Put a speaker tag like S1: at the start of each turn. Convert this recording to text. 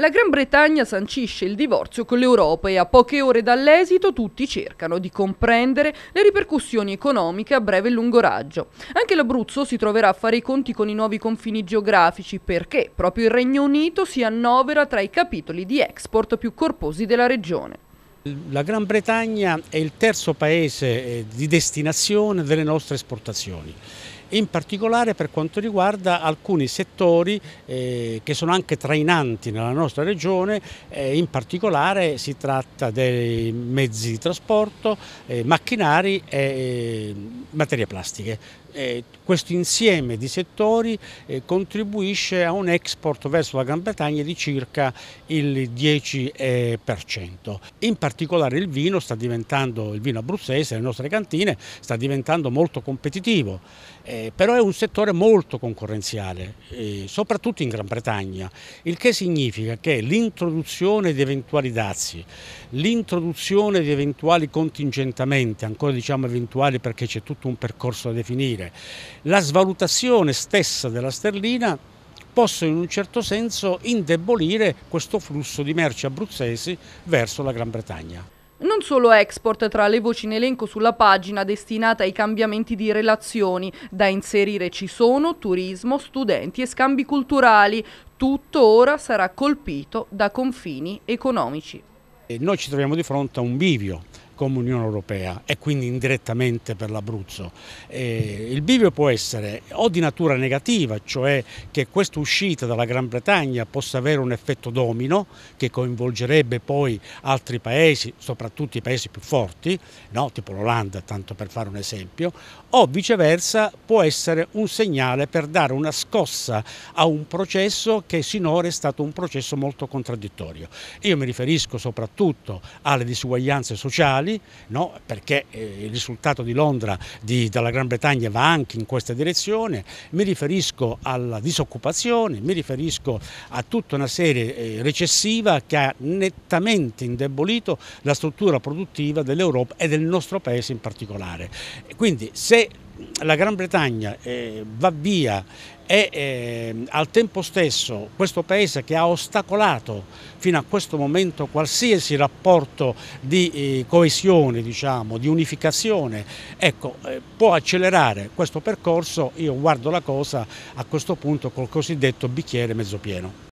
S1: La Gran Bretagna sancisce il divorzio con l'Europa e a poche ore dall'esito tutti cercano di comprendere le ripercussioni economiche a breve e lungo raggio. Anche l'Abruzzo si troverà a fare i conti con i nuovi confini geografici perché proprio il Regno Unito si annovera tra i capitoli di export più corposi della regione.
S2: La Gran Bretagna è il terzo paese eh, di destinazione delle nostre esportazioni in particolare per quanto riguarda alcuni settori eh, che sono anche trainanti nella nostra regione, eh, in particolare si tratta dei mezzi di trasporto, eh, macchinari e eh, materie plastiche. Eh, questo insieme di settori eh, contribuisce a un export verso la Gran Bretagna di circa il 10%. In particolare il vino sta diventando, il vino abruzzese, le nostre cantine, sta diventando molto competitivo. Eh, però è un settore molto concorrenziale, eh, soprattutto in Gran Bretagna, il che significa che l'introduzione di eventuali dazi, l'introduzione di eventuali contingentamenti, ancora diciamo eventuali perché c'è tutto un percorso da definire, la svalutazione stessa della sterlina possono in un certo senso indebolire questo flusso di merci abruzzesi verso la Gran Bretagna.
S1: Non solo export tra le voci in elenco sulla pagina destinata ai cambiamenti di relazioni, da inserire ci sono turismo, studenti e scambi culturali, tutto ora sarà colpito da confini economici.
S2: Noi ci troviamo di fronte a un bivio, come Unione Europea e quindi indirettamente per l'Abruzzo. Eh, il bivio può essere o di natura negativa, cioè che questa uscita dalla Gran Bretagna possa avere un effetto domino che coinvolgerebbe poi altri paesi, soprattutto i paesi più forti, no? tipo l'Olanda, tanto per fare un esempio, o viceversa può essere un segnale per dare una scossa a un processo che sinora è stato un processo molto contraddittorio. Io mi riferisco soprattutto alle disuguaglianze sociali, mondiali, no? perché eh, il risultato di Londra di, dalla Gran Bretagna va anche in questa direzione, mi riferisco alla disoccupazione, mi riferisco a tutta una serie eh, recessiva che ha nettamente indebolito la struttura produttiva dell'Europa e del nostro paese in particolare. Quindi se la Gran Bretagna eh, va via e eh, al tempo stesso questo paese che ha ostacolato fino a questo momento qualsiasi rapporto di eh, coesione, diciamo, di unificazione, ecco, eh, può accelerare questo percorso, io guardo la cosa a questo punto col cosiddetto bicchiere mezzo pieno.